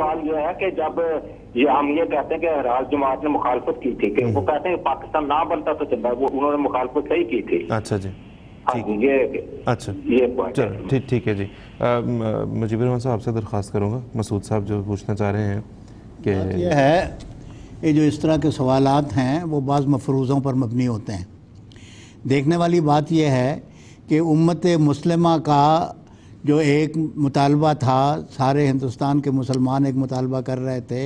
सवाल ये है कि जब ये हम ये कहते हैं कि राज जमात ने मुखालफत की थी कि हम्म। वो कहते हैं पाकिस्तान ना बनता तो चलता वो उन्होंने मुखालफत सही की थी अच्छा जी हाँ, ठीक अच्छा ठीक ठीक है जी मुजीबर रहमान साहब से दरख्वास्त करूँगा मसूद साहब जो पूछना चाह रहे हैं कि यह है ये जो इस तरह के सवाल हैं वो बाज़ मफरूज़ों पर मबनी होते हैं देखने वाली बात यह है कि उम्मत मुस्लिमा का जो एक मुतालबा था सारे हिंदुस्तान के मुसलमान एक मुतालबा कर रहे थे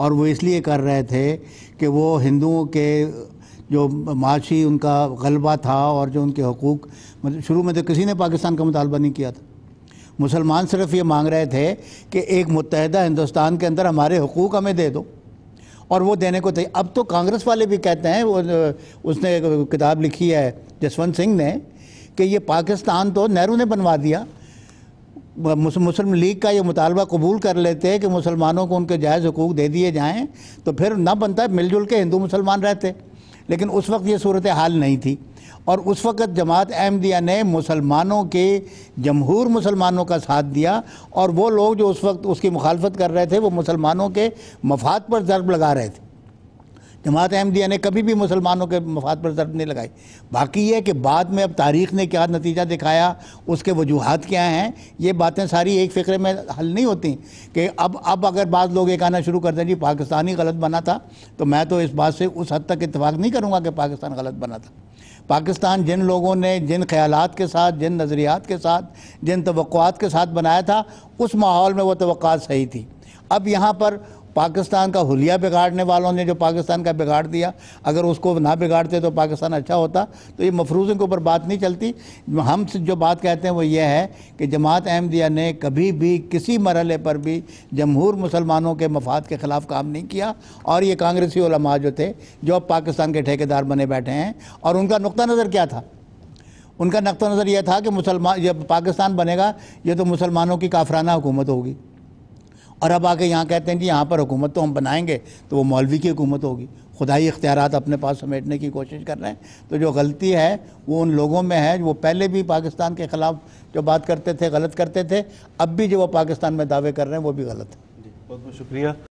और वो इसलिए कर रहे थे कि वो हिंदुओं के जो माशी उनका गलबा था और जो उनके हकूक़ मतलब शुरू में तो किसी ने पाकिस्तान का मुतालबा नहीं किया था मुसलमान सिर्फ ये मांग रहे थे कि एक मुतहदा हिंदुस्तान के अंदर हमारे हकूक़ हमें दे दो और वो देने को थे अब तो कांग्रेस वाले भी कहते हैं वो उसने किताब लिखी है जसवंत सिंह ने कि ये पाकिस्तान तो नेहरू ने बनवा दिया मुस्लिम लीग का ये मुतालबा कबूल कर लेते हैं कि मुसलमानों को उनके जायज़ हकूक़ दे दिए जाएँ तो फिर ना बनता मिलजुल के हिंदू मुसलमान रहते लेकिन उस वक्त ये सूरत हाल नहीं थी और उस वक़्त जमात अहमदिया ने मुसलमानों के जमहूर मुसलमानों का साथ दिया और वो लोग जो उस वक्त उसकी मुखालफत कर रहे थे वो मुसलमानों के मफाद पर ज़रब लगा रहे थे जमात अहमदिया ने कभी भी मुसलमानों के मफाद पर ज़रब नहीं लगाई बाकी ये कि बाद में अब तारीख ने क्या नतीजा दिखाया उसके वजूहत क्या हैं ये बातें सारी एक फ़िक्रे में हल नहीं होती कि अब अब अगर बाद लोग ये कहना शुरू कर दें जी पाकिस्तान ही गलत बना था तो मैं तो इस बात से उस हद तक इतफाक़ नहीं करूँगा कि पाकिस्तान गलत बना था पाकिस्तान जिन लोगों ने जिन ख्याल के साथ जिन नज़रियात के साथ जिन तो के साथ बनाया था उस माहौल में वो तो सही थी अब यहाँ पर पाकिस्तान का हुलिया बिगाड़ने वालों ने जो पाकिस्तान का बिगाड़ दिया अगर उसको ना बिगाड़ते तो पाकिस्तान अच्छा होता तो ये मफरूजों के ऊपर बात नहीं चलती हम जो बात कहते हैं वो ये है कि जमात अहमदिया ने कभी भी किसी मरहले पर भी जमहूर मुसलमानों के मफाद के ख़िलाफ़ काम नहीं किया और ये कांग्रेसी जो थे जो अब पाकिस्तान के ठेकेदार बने बैठे हैं और उनका नुक़ा नज़र क्या था उनका नक़ नज़र यह था कि मुसलमान जब पाकिस्तान बनेगा ये तो मुसलमानों की काफराना हुकूमत होगी और अब आके यहाँ कहते हैं कि यहाँ पर हुकूमत तो हम बनाएंगे तो वो मौलवी की हुकूमत होगी खुदाई इख्तियार अपने पास समेटने की कोशिश कर रहे हैं तो जो गलती है वो उन लोगों में है वो पहले भी पाकिस्तान के ख़िलाफ़ जो बात करते थे गलत करते थे अब भी जो वो पाकिस्तान में दावे कर रहे हैं वो भी गलत है बहुत बहुत शुक्रिया